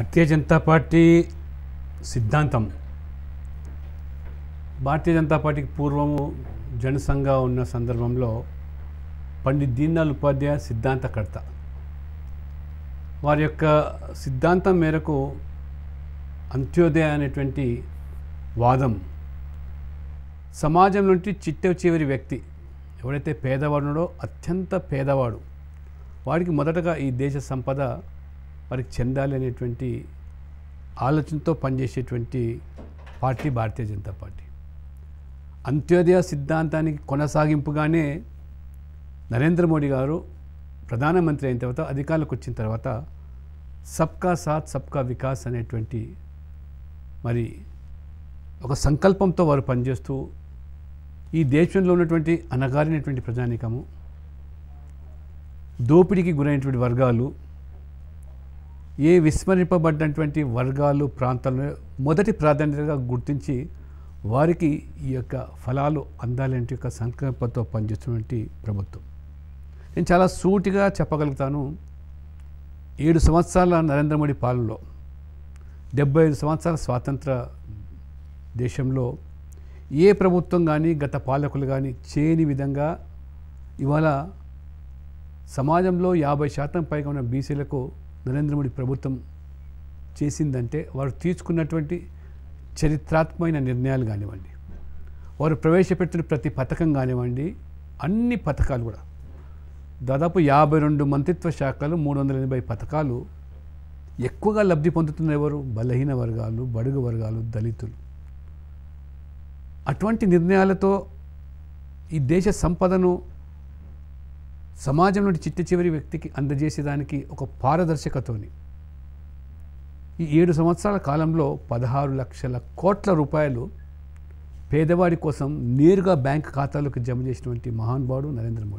భారతీయ Janata party సిద్ధాంతం భారతీయ జనతా పార్టీకి పూర్వము జనసంఘ ఉన్న సందర్భంలో పండిత్ దీన్దయాల్ ఉపాధ్యాయ సిద్ధాంతకర్త వారి యొక్క సిద్ధాంతం మేరకు అంత్యోదయ అనేటువంటి వాదం సమాజం నుండి చిట్ట చివరి వ్యక్తి ఎవడైతే పేదవాడున్నాడో అత్యంత పేదవాడు వాడికి మొదటగా ఈ దేశ సంపద వారికి చెందాలి అనేటువంటి ఆలోచనతో పనిచేసేటువంటి పార్టీ భారతీయ జనతా పార్టీ అంత్యోదయ సిద్ధాంతానికి కొనసాగింపుగానే నరేంద్ర మోడీ గారు ప్రధానమంత్రి అయిన తర్వాత అధికారులకు వచ్చిన తర్వాత సబ్కా సాత్ సబ్కా వికాస్ అనేటువంటి మరి ఒక సంకల్పంతో వారు పనిచేస్తూ ఈ దేశంలో ఉన్నటువంటి అనగారినటువంటి ప్రజానీకము దోపిడీకి గురైనటువంటి వర్గాలు ఏ విస్మరింపబడినటువంటి వర్గాలు ప్రాంతాలను మొదటి ప్రాధాన్యతగా గుర్తించి వారికి ఈ యొక్క ఫలాలు అందాలంటే యొక్క సంకల్పంతో పనిచేస్తున్నటువంటి ప్రభుత్వం నేను చాలా సూటిగా చెప్పగలుగుతాను ఏడు సంవత్సరాల నరేంద్ర మోడీ పాలనలో డెబ్బై ఐదు సంవత్సరాల స్వాతంత్ర దేశంలో ఏ ప్రభుత్వం కానీ గత పాలకులు కానీ చేయని విధంగా ఇవాళ సమాజంలో యాభై శాతం పైగా ఉన్న బీసీలకు నరేంద్ర మోడీ ప్రభుత్వం చేసిందంటే వారు తీసుకున్నటువంటి చరిత్రాత్మకమైన నిర్ణయాలు కానివ్వండి వారు ప్రవేశపెట్టిన ప్రతి పథకం కానివ్వండి అన్ని పథకాలు కూడా దాదాపు యాభై రెండు మంత్రిత్వ శాఖలు మూడు వందల ఎనభై పథకాలు ఎక్కువగా లబ్ధి పొందుతున్న ఎవరు బలహీన వర్గాలు బడుగు వర్గాలు దళితులు అటువంటి నిర్ణయాలతో ఈ దేశ సంపదను సమాజం నుండి చిట్ట చివరి వ్యక్తికి అందజేసేదానికి ఒక పారదర్శకతోని ఈ ఏడు సంవత్సరాల కాలంలో పదహారు లక్షల కోట్ల రూపాయలు పేదవాడి కోసం నేరుగా బ్యాంక్ ఖాతాలకు జమ చేసినటువంటి మహానుభావుడు నరేంద్ర మోడీ